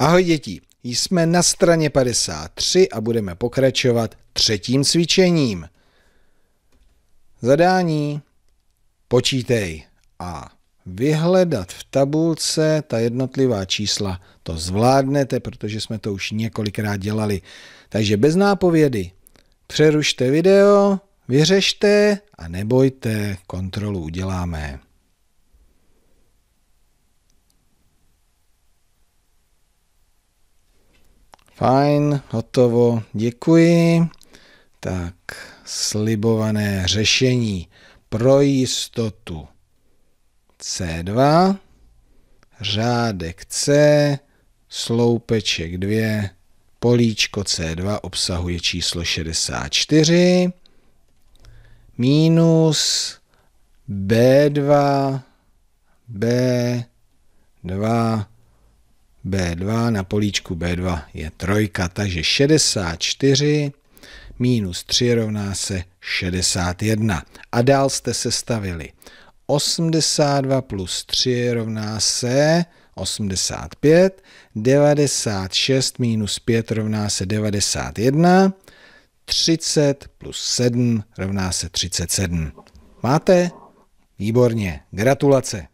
Ahoj děti, jsme na straně 53 a budeme pokračovat třetím cvičením. Zadání počítej a vyhledat v tabulce ta jednotlivá čísla. To zvládnete, protože jsme to už několikrát dělali. Takže bez nápovědy přerušte video, vyřešte a nebojte, kontrolu uděláme. Fajn, hotovo, děkuji. Tak, slibované řešení pro jistotu C2, řádek C, sloupeček 2, políčko C2 obsahuje číslo 64, minus B2, B2, B2, na políčku B2 je trojka, takže 64 minus 3 rovná se 61. A dál jste se stavili. 82 plus 3 rovná se 85, 96 minus 5 rovná se 91, 30 plus 7 rovná se 37. Máte? Výborně, gratulace.